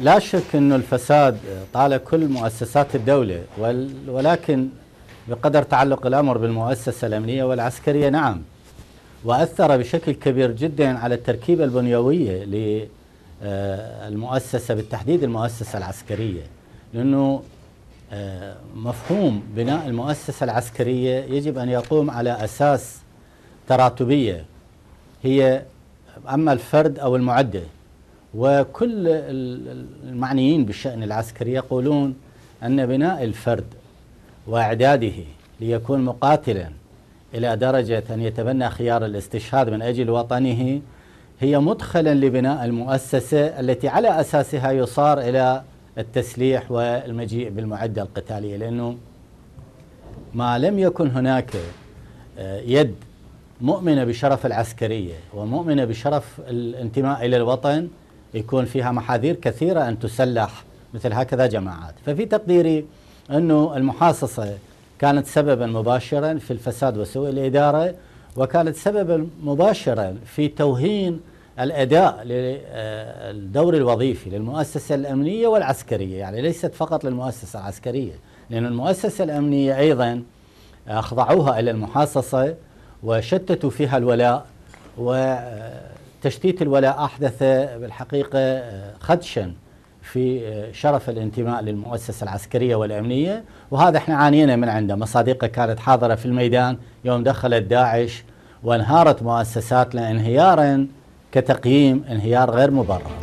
لا شك أن الفساد طال كل مؤسسات الدولة ولكن بقدر تعلق الأمر بالمؤسسة الأمنية والعسكرية نعم وأثر بشكل كبير جدا على التركيبة البنيوية للمؤسسة آه، بالتحديد المؤسسة العسكرية لأنه آه، مفهوم بناء المؤسسة العسكرية يجب أن يقوم على أساس تراتبية هي أما الفرد أو المعدة وكل المعنيين بالشأن العسكري يقولون أن بناء الفرد وإعداده ليكون مقاتلا إلى درجة أن يتبنى خيار الاستشهاد من أجل وطنه هي مدخلا لبناء المؤسسة التي على أساسها يصار إلى التسليح والمجيء بالمعدة القتالية لأنه ما لم يكن هناك آه، يد مؤمنة بشرف العسكرية ومؤمنة بشرف الانتماء إلى الوطن يكون فيها محاذير كثيرة أن تسلح مثل هكذا جماعات ففي تقديري أنه المحاصصة كانت سببا مباشرا في الفساد وسوء الإدارة وكانت سببا مباشرا في توهين الأداء للدور آه، الوظيفي للمؤسسة الأمنية والعسكرية يعني ليست فقط للمؤسسة العسكرية لأن المؤسسة الأمنية أيضا أخضعوها إلى المحاصصة وشتتوا فيها الولاء و آه، تشتيت الولاء أحدث بالحقيقة آه، خدشا في آه، شرف الانتماء للمؤسسة العسكرية والأمنية وهذا احنا عانينا من عنده مصادقه كانت حاضرة في الميدان يوم دخلت داعش وانهارت مؤسساتنا انهيارا كتقييم انهيار غير مبرر